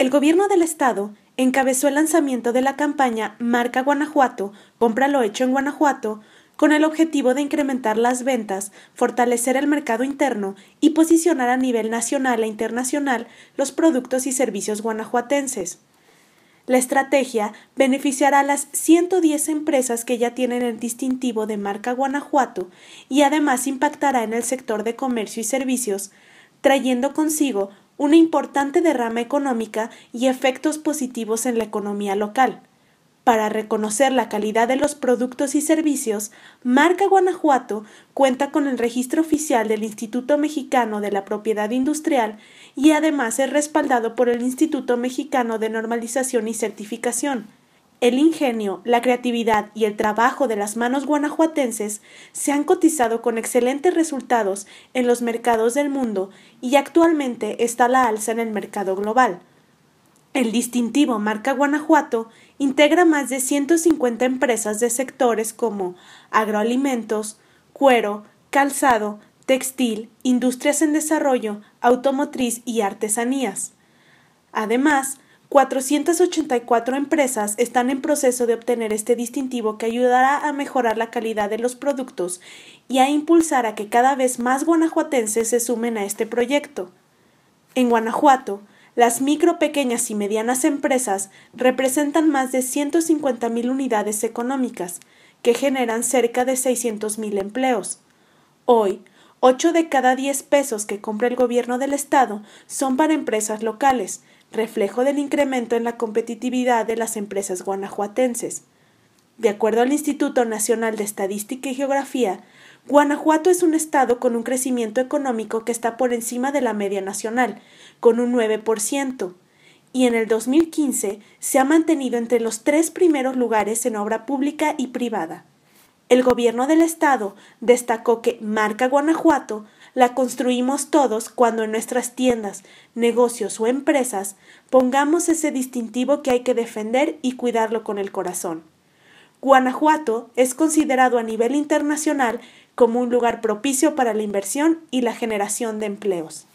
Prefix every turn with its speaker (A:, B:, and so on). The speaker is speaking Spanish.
A: El gobierno del estado encabezó el lanzamiento de la campaña Marca Guanajuato, compra lo hecho en Guanajuato, con el objetivo de incrementar las ventas, fortalecer el mercado interno y posicionar a nivel nacional e internacional los productos y servicios guanajuatenses. La estrategia beneficiará a las 110 empresas que ya tienen el distintivo de marca Guanajuato y además impactará en el sector de comercio y servicios, trayendo consigo una importante derrama económica y efectos positivos en la economía local. Para reconocer la calidad de los productos y servicios, Marca Guanajuato cuenta con el registro oficial del Instituto Mexicano de la Propiedad Industrial y además es respaldado por el Instituto Mexicano de Normalización y Certificación. El ingenio, la creatividad y el trabajo de las manos guanajuatenses se han cotizado con excelentes resultados en los mercados del mundo y actualmente está la alza en el mercado global. El distintivo marca Guanajuato integra más de 150 empresas de sectores como agroalimentos, cuero, calzado, textil, industrias en desarrollo, automotriz y artesanías. Además, 484 empresas están en proceso de obtener este distintivo que ayudará a mejorar la calidad de los productos y a impulsar a que cada vez más guanajuatenses se sumen a este proyecto. En Guanajuato, las micro, pequeñas y medianas empresas representan más de 150.000 unidades económicas, que generan cerca de 600.000 empleos. Hoy, 8 de cada 10 pesos que compra el gobierno del Estado son para empresas locales, reflejo del incremento en la competitividad de las empresas guanajuatenses. De acuerdo al Instituto Nacional de Estadística y Geografía, Guanajuato es un estado con un crecimiento económico que está por encima de la media nacional, con un 9%, y en el 2015 se ha mantenido entre los tres primeros lugares en obra pública y privada. El gobierno del estado destacó que Marca Guanajuato la construimos todos cuando en nuestras tiendas, negocios o empresas pongamos ese distintivo que hay que defender y cuidarlo con el corazón. Guanajuato es considerado a nivel internacional como un lugar propicio para la inversión y la generación de empleos.